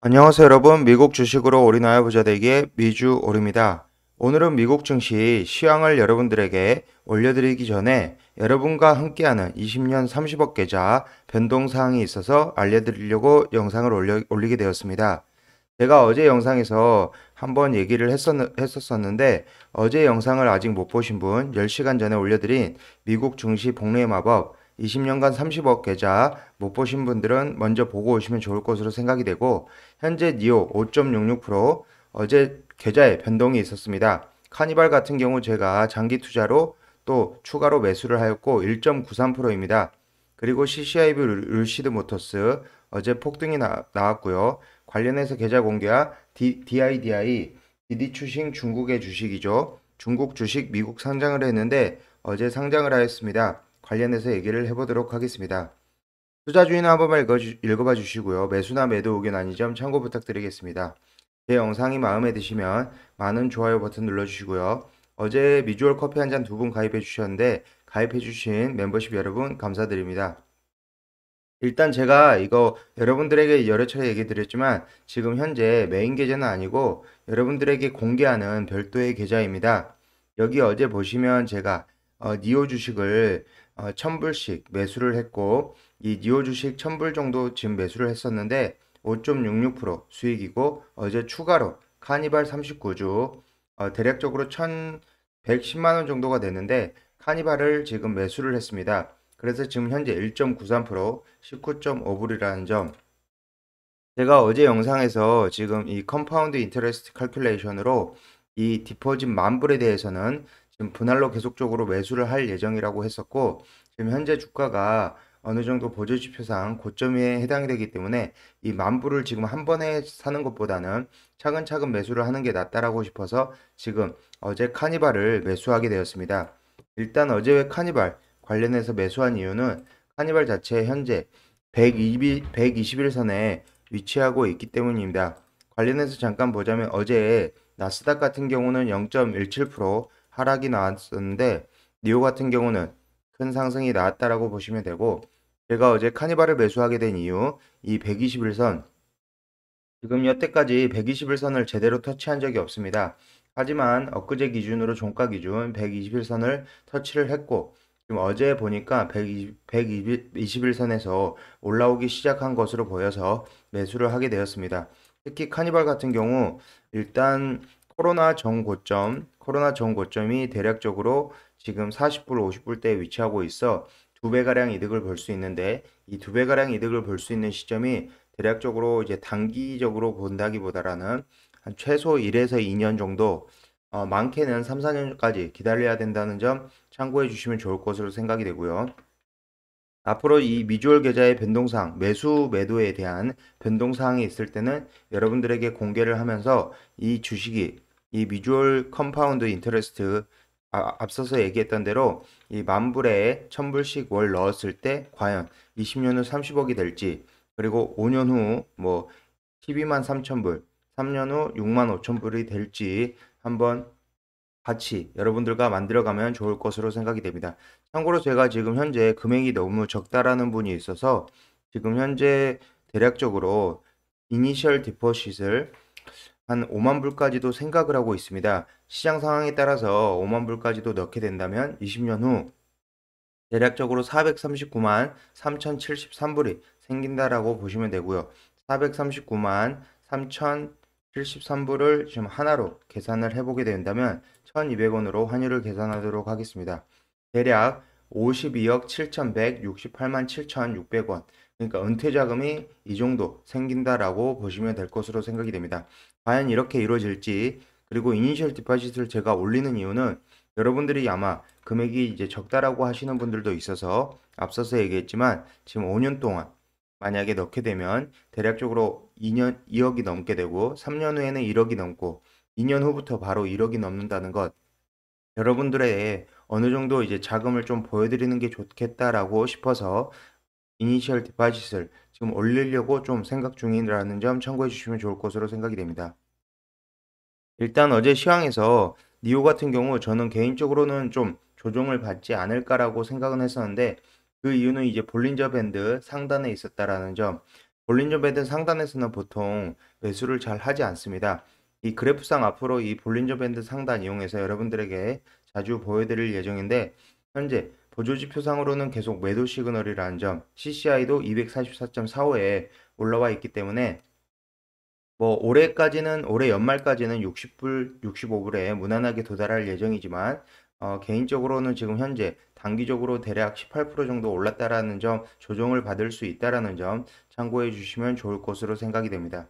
안녕하세요 여러분 미국 주식으로 올인하여 부자되기의 미주 올입니다. 오늘은 미국 증시 시황을 여러분들에게 올려드리기 전에 여러분과 함께하는 20년 30억 계좌 변동사항이 있어서 알려드리려고 영상을 올려, 올리게 되었습니다. 제가 어제 영상에서 한번 얘기를 했었, 었는데 어제 영상을 아직 못 보신 분 10시간 전에 올려드린 미국 증시 복리의 마법 20년간 30억 계좌 못 보신 분들은 먼저 보고 오시면 좋을 것으로 생각이 되고 현재 니오 5.66% 어제 계좌에 변동이 있었습니다. 카니발 같은 경우 제가 장기 투자로 또 추가로 매수를 하였고 1.93%입니다. 그리고 CCIB 룰시드 모터스 어제 폭등이 나, 왔고요 관련해서 계좌 공개와 D, DIDI, d 디 추싱 중국의 주식이죠. 중국 주식 미국 상장을 했는데 어제 상장을 하였습니다. 관련해서 얘기를 해보도록 하겠습니다. 투자 주의는 한 번만 읽어, 봐 주시고요. 매수나 매도 의견 아니점 참고 부탁드리겠습니다. 제 영상이 마음에 드시면 많은 좋아요 버튼 눌러주시고요. 어제 미주얼 커피 한 잔 두 분 가입해 주셨는데 가입해 주신 멤버십 여러분 감사드립니다. 일단 제가 이거 여러분들에게 여러 차례 얘기 드렸지만 지금 현재 메인 계좌는 아니고 여러분들에게 공개하는 별도의 계좌입니다. 여기 어제 보시면 제가 어, 니오 주식을 1 0 0 0불씩 매수를 했고 이 니오 주식 1 0 0 0불 정도 지금 매수를 했었는데 5.66% 수익이고 어제 추가로 카니발 39주 어, 대략적으로 1,110만원 정도가 됐는데 카니발을 지금 매수를 했습니다. 그래서 지금 현재 1.93% 19.5불이라는 점 제가 어제 영상에서 지금 이 컴파운드 인터레스트 칼큘레이션으로 이 디포짓 만불에 대해서는 지금 분할로 계속적으로 매수를 할 예정이라고 했었고 지금 현재 주가가 어느 정도 보조지표상 고점에 해당이 되기 때문에 이만부를 지금 한 번에 사는 것보다는 차근차근 매수를 하는 게 낫다라고 싶어서 지금 어제 카니발을 매수하게 되었습니다. 일단 어제 왜 카니발 관련해서 매수한 이유는 카니발 자체 현재 120, 121선에 위치하고 있기 때문입니다. 관련해서 잠깐 보자면 어제 나스닥 같은 경우는 0.17%, 하락이 나왔었는데 니오 같은 경우는 큰 상승이 나왔다라고 보시면 되고 제가 어제 카니발을 매수하게 된 이유 이 121선 지금 여태까지 121선을 제대로 터치한 적이 없습니다. 하지만 엊그제 기준으로 종가 기준 121선을 터치를 했고 지금 어제 보니까 120, 121선에서 올라오기 시작한 것으로 보여서 매수를 하게 되었습니다. 특히 카니발 같은 경우 일단 코로나 정 고점, 코로나 전 고점이 대략적으로 지금 40불, 50불대에 위치하고 있어 두 배가량 이득을 볼 수 있는데 이 두 배가량 이득을 볼 수 있는 시점이 대략적으로 이제 단기적으로 본다기보다는한 최소 1에서 2년 정도 어, 많게는 3, 4년까지 기다려야 된다는 점 참고해 주시면 좋을 것으로 생각이 되고요. 앞으로 이 미주얼 계좌의 변동사항, 매수 매도에 대한 변동사항이 있을 때는 여러분들에게 공개를 하면서 이 주식이 이 미주얼 컴파운드 인터레스트 아, 앞서서 얘기했던 대로 이 만불에 천불씩 월 넣었을 때 과연 20년 후 30억이 될지 그리고 5년 후 뭐 12만 3천불 3년 후 6만 뭐 5천불이 될지 한번 같이 여러분들과 만들어가면 좋을 것으로 생각이 됩니다. 참고로 제가 지금 현재 금액이 너무 적다라는 분이 있어서 지금 현재 대략적으로 이니셜 디포시을 한 5만 불까지도 생각을 하고 있습니다. 시장 상황에 따라서 5만 불까지도 넣게 된다면 20년 후 대략적으로 439만 3,073불이 생긴다라고 보시면 되고요. 439만 3,073불을 지금 하나로 계산을 해보게 된다면 1,200원으로 환율을 계산하도록 하겠습니다. 대략 52억 7,168만 7,600원 그러니까 은퇴 자금이 이 정도 생긴다라고 보시면 될 것으로 생각이 됩니다. 과연 이렇게 이루어질지 그리고 이니셜 디파짓을 제가 올리는 이유는 여러분들이 아마 금액이 이제 적다라고 하시는 분들도 있어서 앞서서 얘기했지만 지금 5년 동안 만약에 넣게 되면 대략적으로 2년 2억이 넘게 되고 3년 후에는 1억이 넘고 2년 후부터 바로 1억이 넘는다는 것 여러분들의 어느 정도 이제 자금을 좀 보여드리는 게 좋겠다라고 싶어서 이니셜 디파짓을 지금 올리려고 좀 생각 중이라는 점 참고해 주시면 좋을 것으로 생각이 됩니다. 일단 어제 시황에서 니오 같은 경우 저는 개인적으로는 좀 조정을 받지 않을까라고 생각은 했었는데 그 이유는 이제 볼린저 밴드 상단에 있었다라는 점 볼린저 밴드 상단에서는 보통 매수를 잘 하지 않습니다. 이 그래프상 앞으로 이 볼린저 밴드 상단 이용해서 여러분들에게 자주 보여드릴 예정인데 현재 보조지표상으로는 계속 매도 시그널이라는 점, CCI도 244.45에 올라와 있기 때문에 뭐 올해까지는 올해 연말까지는 60불, 65불에 무난하게 도달할 예정이지만 어, 개인적으로는 지금 현재 단기적으로 대략 18% 정도 올랐다라는 점, 조정을 받을 수 있다라는 점 참고해 주시면 좋을 것으로 생각이 됩니다.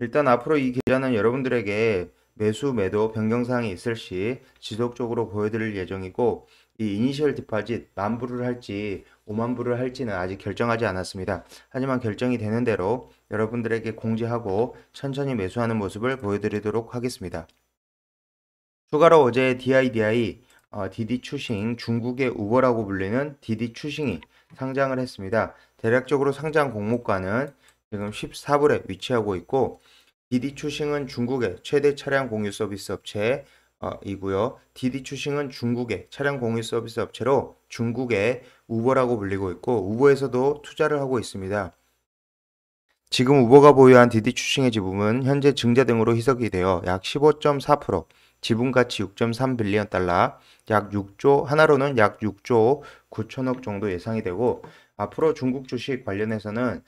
일단 앞으로 이 계좌는 여러분들에게 매수 매도 변경사항이 있을 시 지속적으로 보여드릴 예정이고 이 이니셜 디파짓 만불을 할지 5만불을 할지는 아직 결정하지 않았습니다. 하지만 결정이 되는 대로 여러분들에게 공지하고 천천히 매수하는 모습을 보여드리도록 하겠습니다. 추가로 어제 DIDI 어, DD 추싱 중국의 우버라고 불리는 DD 추싱이 상장을 했습니다. 대략적으로 상장 공모가는 지금 14불에 위치하고 있고 DD 추싱은 중국의 최대 차량 공유 서비스 업체 이고요. 디디 추싱은 중국의 차량 공유 서비스 업체로 중국의 우버라고 불리고 있고 우버에서도 투자를 하고 있습니다. 지금 우버가 보유한 디디 추싱의 지분은 현재 증자 등으로 희석이 되어 약 15.4%, 지분 가치 6.3 빌리언 달러, 약 6조 하나로는 약 6조 9천억 정도 예상이 되고 앞으로 중국 주식 관련해서는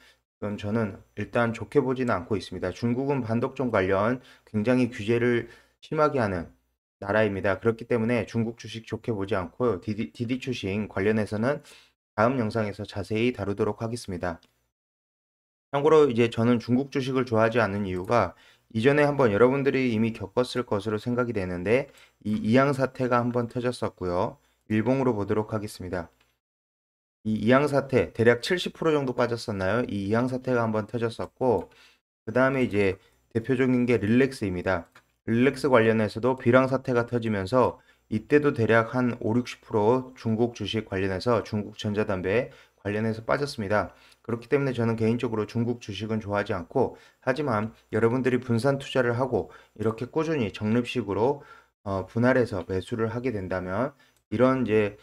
저는 일단 좋게 보지는 않고 있습니다. 중국은 반독점 관련 굉장히 규제를 심하게 하는 나라입니다. 그렇기 때문에 중국 주식 좋게 보지 않고 디디, 디디 주식 관련해서는 다음 영상에서 자세히 다루도록 하겠습니다. 참고로 이제 저는 중국 주식을 좋아하지 않는 이유가 이전에 한번 여러분들이 이미 겪었을 것으로 생각이 되는데 이 이양 사태가 한번 터졌었고요. 일봉으로 보도록 하겠습니다. 이 이양 사태 대략 70% 정도 빠졌었나요? 이 이양 사태가 한번 터졌었고 그 다음에 이제 대표적인 게 릴렉스입니다. 릴렉스 관련해서도 비랑 사태가 터지면서 이때도 대략 한 5, 60% 중국 주식 관련해서 중국 전자담배 관련해서 빠졌습니다. 그렇기 때문에 저는 개인적으로 중국 주식은 좋아하지 않고 하지만 여러분들이 분산 투자를 하고 이렇게 꾸준히 적립식으로 어, 분할해서 매수를 하게 된다면 이런 이제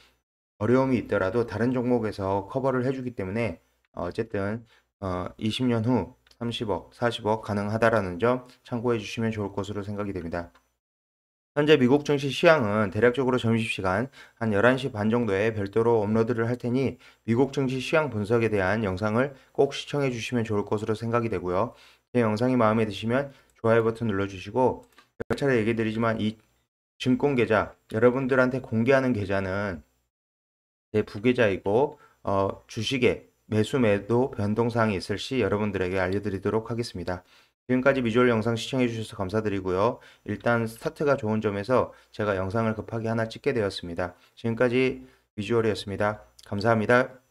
어려움이 있더라도 다른 종목에서 커버를 해주기 때문에 어쨌든 어, 20년 후 30억, 40억 가능하다라는 점 참고해 주시면 좋을 것으로 생각이 됩니다. 현재 미국 증시 시향은 대략적으로 점심시간 한 11시 반 정도에 별도로 업로드를 할 테니 미국 증시 시향 분석에 대한 영상을 꼭 시청해 주시면 좋을 것으로 생각이 되고요. 제 영상이 마음에 드시면 좋아요 버튼 눌러주시고 몇 차례 얘기 드리지만 이 증권계좌 여러분들한테 공개하는 계좌는 제 부계좌이고 어, 주식에 매수 매도 변동사항이 있을 시 여러분들에게 알려드리도록 하겠습니다. 지금까지 미주얼 영상 시청해주셔서 감사드리고요. 일단 스타트가 좋은 점에서 제가 영상을 급하게 하나 찍게 되었습니다. 지금까지 미주얼이었습니다. 감사합니다.